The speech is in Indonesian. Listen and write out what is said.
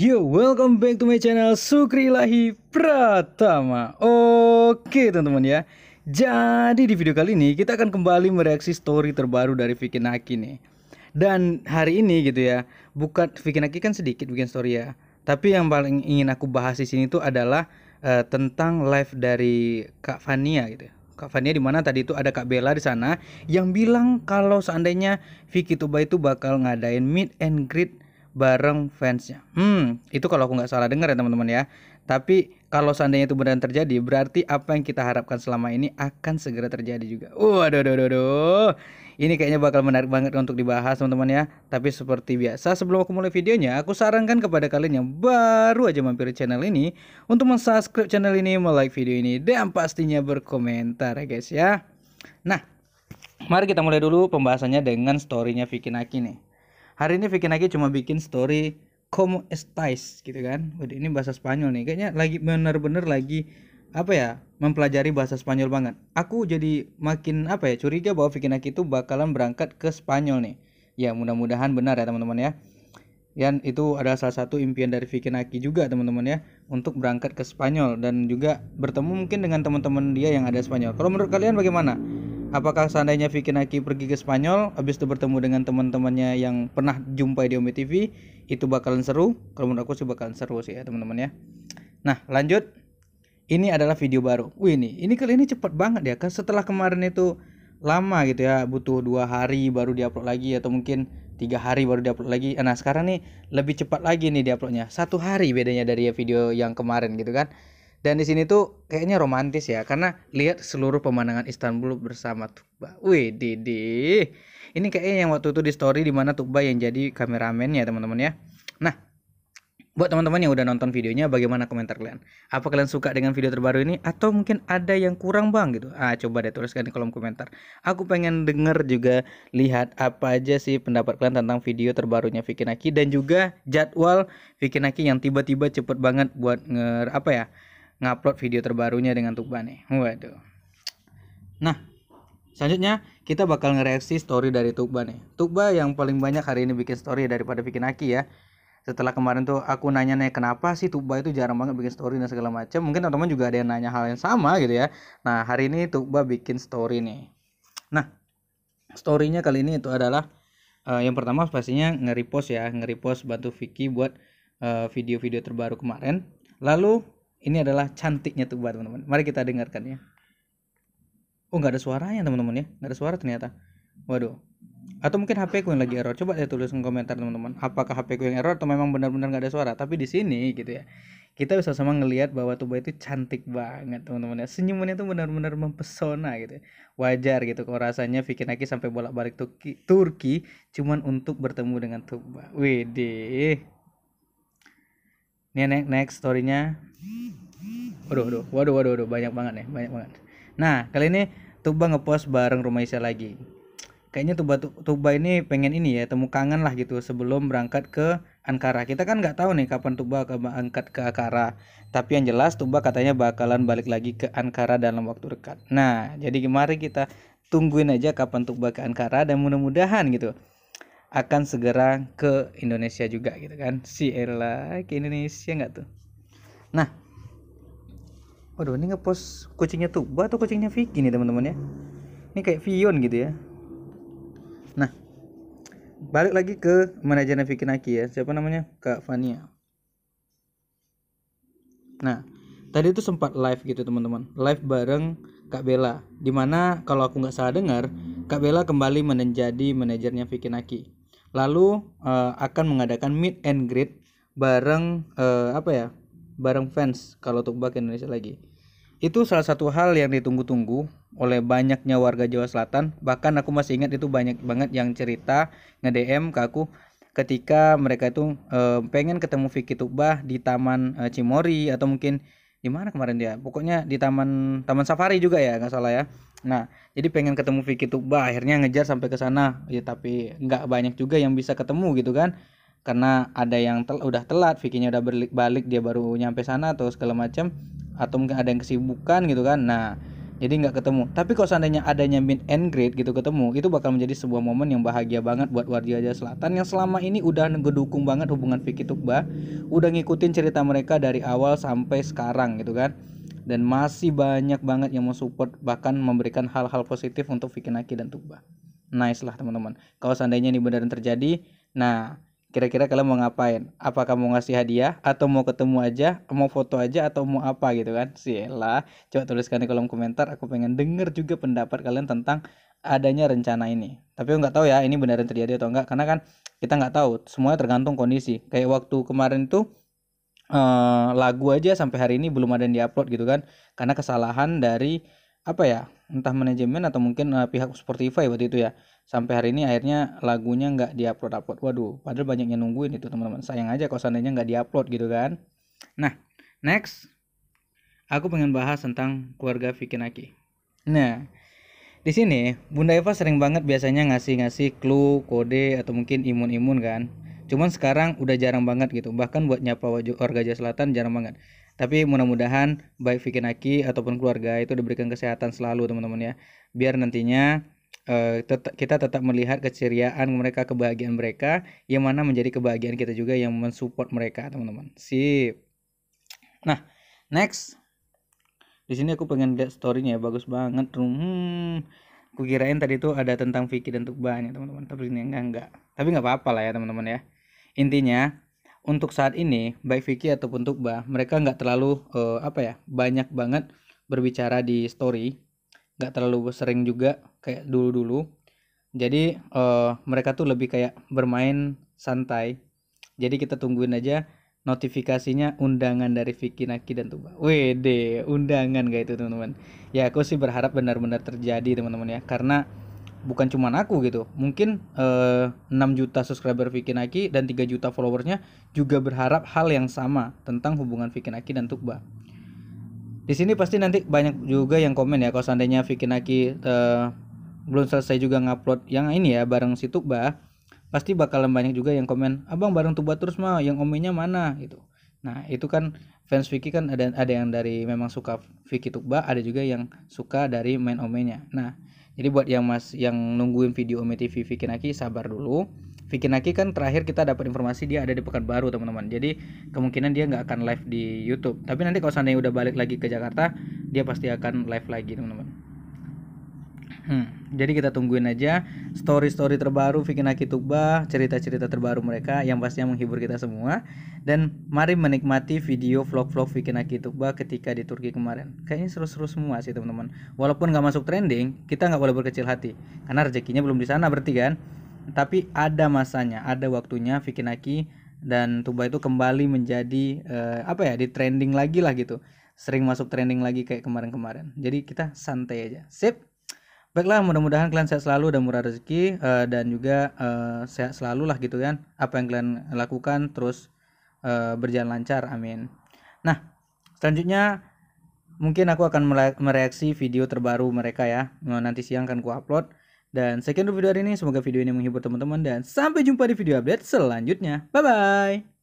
Yo, welcome back to my channel Sukri Lahi Pratama Oke teman-teman ya Jadi di video kali ini kita akan kembali mereaksi story terbaru dari Vicky Naki nih Dan hari ini gitu ya Bukan Vicky Naki kan sedikit bikin story ya Tapi yang paling ingin aku bahas di sini tuh adalah uh, Tentang live dari Kak Fania gitu Kak Fania di mana tadi itu ada Kak Bella di sana yang bilang kalau seandainya Vicky Tuba itu bakal ngadain meet and greet bareng fansnya. Hmm, itu kalau aku nggak salah dengar ya teman-teman ya. Tapi kalau seandainya itu benar terjadi, berarti apa yang kita harapkan selama ini akan segera terjadi juga. Waduh, aduh, aduh, aduh. Ini kayaknya bakal menarik banget untuk dibahas teman-teman ya. Tapi seperti biasa, sebelum aku mulai videonya, aku sarankan kepada kalian yang baru aja mampir channel ini untuk mensubscribe channel ini, like video ini, dan pastinya berkomentar ya guys ya. Nah, mari kita mulai dulu pembahasannya dengan storynya Vicky Naki nih hari ini Vicky lagi cuma bikin story como estáis gitu kan udah ini bahasa Spanyol nih kayaknya lagi bener-bener lagi apa ya mempelajari bahasa Spanyol banget aku jadi makin apa ya curiga bahwa Vicky Naki itu bakalan berangkat ke Spanyol nih ya mudah-mudahan benar ya teman-teman ya dan itu adalah salah satu impian dari Vicky Naki juga teman-teman ya untuk berangkat ke Spanyol dan juga bertemu mungkin dengan teman-teman dia yang ada Spanyol. Kalau menurut kalian bagaimana? apakah seandainya Vicky Naki pergi ke Spanyol habis itu bertemu dengan teman-temannya yang pernah jumpai di Omi TV itu bakalan seru kalau menurut aku sih bakalan seru sih ya teman-teman ya nah lanjut ini adalah video baru wih ini ini kali ini cepet banget ya setelah kemarin itu lama gitu ya butuh dua hari baru diupload lagi atau mungkin tiga hari baru diupload lagi eh, nah sekarang nih lebih cepat lagi nih diuploadnya satu hari bedanya dari video yang kemarin gitu kan dan di sini tuh kayaknya romantis ya karena lihat seluruh pemandangan Istanbul bersama Tukba. Wih, Didi. Ini kayaknya yang waktu itu di story di mana Tukba yang jadi kameramen ya, teman-teman ya. Nah, buat teman-teman yang udah nonton videonya bagaimana komentar kalian? Apa kalian suka dengan video terbaru ini atau mungkin ada yang kurang Bang gitu? Ah, coba deh tuliskan di kolom komentar. Aku pengen denger juga lihat apa aja sih pendapat kalian tentang video terbarunya Vicky Naki dan juga jadwal Vicky Naki yang tiba-tiba cepet banget buat nger apa ya? ngupload video terbarunya dengan Tukba nih. Waduh. Nah, selanjutnya kita bakal ngereaksi story dari Tukba nih. Tukba yang paling banyak hari ini bikin story daripada bikin Aki ya. Setelah kemarin tuh aku nanya nih kenapa sih Tukba itu jarang banget bikin story dan segala macam. Mungkin teman-teman juga ada yang nanya hal yang sama gitu ya. Nah, hari ini Tukba bikin story nih. Nah, storynya kali ini itu adalah uh, yang pertama pastinya nge-repost ya, nge-repost bantu Vicky buat eh, video-video uh, video -video terbaru kemarin. Lalu ini adalah cantiknya tuba teman-teman. Mari kita dengarkan ya. Oh nggak ada suaranya teman-teman ya, nggak ada suara ternyata. Waduh. Atau mungkin HP ku yang lagi error. Coba ya tulis komentar teman-teman. Apakah HP ku yang error atau memang benar-benar nggak ada suara? Tapi di sini gitu ya, kita bisa sama ngelihat bahwa tuba itu cantik banget teman-teman ya. Senyumannya tuh benar-benar mempesona gitu. Ya. Wajar gitu kok rasanya Vicky sampai bolak-balik Turki, Turki cuman untuk bertemu dengan tuba. Widih. Nih next next storynya. Waduh, waduh, waduh, waduh, waduh, banyak banget nih, banyak banget. Nah, kali ini Tuba ngepost bareng rumah Isya lagi. Kayaknya Tuba Tuba ini pengen ini ya, temu kangen lah gitu sebelum berangkat ke Ankara. Kita kan nggak tahu nih kapan Tuba akan berangkat ke Ankara. Tapi yang jelas Tuba katanya bakalan balik lagi ke Ankara dalam waktu dekat. Nah, jadi mari kita tungguin aja kapan Tuba ke Ankara dan mudah-mudahan gitu akan segera ke Indonesia juga gitu kan si Ella ke Indonesia nggak tuh nah waduh ini ngepost kucingnya tuh. tuh kucingnya Vicky nih teman-teman ya ini kayak Vion gitu ya nah balik lagi ke manajernya Vicky Naki ya siapa namanya Kak Fania nah tadi itu sempat live gitu teman-teman live bareng Kak Bella dimana kalau aku nggak salah dengar Kak Bella kembali menjadi manajernya Vicky Naki lalu uh, akan mengadakan meet and greet bareng uh, apa ya bareng fans kalau untuk bak Indonesia lagi itu salah satu hal yang ditunggu-tunggu oleh banyaknya warga Jawa Selatan bahkan aku masih ingat itu banyak banget yang cerita nge-DM ke aku ketika mereka itu uh, pengen ketemu Vicky Tukbah di Taman uh, Cimori atau mungkin di mana kemarin dia pokoknya di taman taman safari juga ya nggak salah ya nah jadi pengen ketemu Vicky Tukba akhirnya ngejar sampai ke sana ya tapi nggak banyak juga yang bisa ketemu gitu kan karena ada yang tel udah telat Vicky-nya udah balik, balik dia baru nyampe sana atau segala macam atau mungkin ada yang kesibukan gitu kan nah jadi nggak ketemu tapi kalau seandainya adanya mid and grade gitu ketemu itu bakal menjadi sebuah momen yang bahagia banget buat warga Jawa Selatan yang selama ini udah ngedukung banget hubungan Vicky Tukba udah ngikutin cerita mereka dari awal sampai sekarang gitu kan dan masih banyak banget yang mau support bahkan memberikan hal-hal positif untuk Vicky Naki dan Tukba nice lah teman-teman kalau seandainya ini beneran terjadi nah kira-kira kalian mau ngapain apakah mau ngasih hadiah atau mau ketemu aja mau foto aja atau mau apa gitu kan Siela, coba tuliskan di kolom komentar aku pengen denger juga pendapat kalian tentang adanya rencana ini tapi nggak tahu ya ini beneran terjadi atau enggak karena kan kita nggak tahu semuanya tergantung kondisi kayak waktu kemarin tuh eh, lagu aja sampai hari ini belum ada yang diupload gitu kan karena kesalahan dari apa ya entah manajemen atau mungkin uh, pihak Spotify waktu itu ya sampai hari ini akhirnya lagunya nggak diupload upload waduh padahal banyak yang nungguin itu teman-teman sayang aja kalau seandainya nggak diupload gitu kan nah next aku pengen bahas tentang keluarga Vikinaki nah di sini Bunda Eva sering banget biasanya ngasih-ngasih clue kode atau mungkin imun-imun kan cuman sekarang udah jarang banget gitu bahkan buat nyapa warga Jawa Selatan jarang banget tapi mudah-mudahan baik Vicky Naki ataupun keluarga itu diberikan kesehatan selalu teman-teman ya. Biar nantinya eh, kita tetap melihat keceriaan mereka, kebahagiaan mereka yang mana menjadi kebahagiaan kita juga yang mensupport mereka teman-teman. Sip. Nah, next. Di sini aku pengen lihat storynya ya, bagus banget. Hmm, kukirain tadi itu ada tentang Vicky dan Tukban ya teman-teman tapi ini enggak enggak tapi nggak apa-apa lah ya teman-teman ya intinya untuk saat ini baik Vicky ataupun Tukba mereka nggak terlalu uh, apa ya banyak banget berbicara di story nggak terlalu sering juga kayak dulu-dulu jadi uh, mereka tuh lebih kayak bermain santai jadi kita tungguin aja notifikasinya undangan dari Vicky Naki dan Tuba. Wede, undangan gak itu teman-teman. Ya aku sih berharap benar-benar terjadi teman-teman ya karena bukan cuma aku gitu mungkin eh, 6 juta subscriber Vicky Naki dan 3 juta followersnya juga berharap hal yang sama tentang hubungan Vicky Naki dan Tukba di sini pasti nanti banyak juga yang komen ya kalau seandainya Vicky Naki eh, belum selesai juga ngupload yang ini ya bareng si Tukba pasti bakalan banyak juga yang komen abang bareng Tukba terus mau, yang omenya mana gitu nah itu kan fans Vicky kan ada ada yang dari memang suka Vicky Tukba ada juga yang suka dari main omenya nah jadi buat yang mas yang nungguin video Ome TV Vikinaki sabar dulu. Vikinaki kan terakhir kita dapat informasi dia ada di Pekanbaru teman-teman. Jadi kemungkinan dia nggak akan live di YouTube. Tapi nanti kalau seandainya udah balik lagi ke Jakarta, dia pasti akan live lagi teman-teman. Hmm, jadi kita tungguin aja story-story terbaru Vicky Tukba cerita-cerita terbaru mereka yang pastinya menghibur kita semua. Dan mari menikmati video vlog-vlog Vicky Tukba ketika di Turki kemarin. Kayaknya seru-seru semua sih teman-teman. Walaupun nggak masuk trending, kita nggak boleh berkecil hati karena rezekinya belum di sana berarti kan. Tapi ada masanya, ada waktunya Vicky dan Tuba itu kembali menjadi uh, apa ya di trending lagi lah gitu. Sering masuk trending lagi kayak kemarin-kemarin. Jadi kita santai aja. Sip. Baiklah, mudah-mudahan kalian sehat selalu dan murah rezeki uh, dan juga uh, sehat selalu lah gitu kan. Apa yang kalian lakukan terus uh, berjalan lancar. Amin. Nah, selanjutnya mungkin aku akan mereaksi video terbaru mereka ya. Nanti siang akan ku upload. Dan sekian dulu video hari ini. Semoga video ini menghibur teman-teman dan sampai jumpa di video update selanjutnya. Bye bye.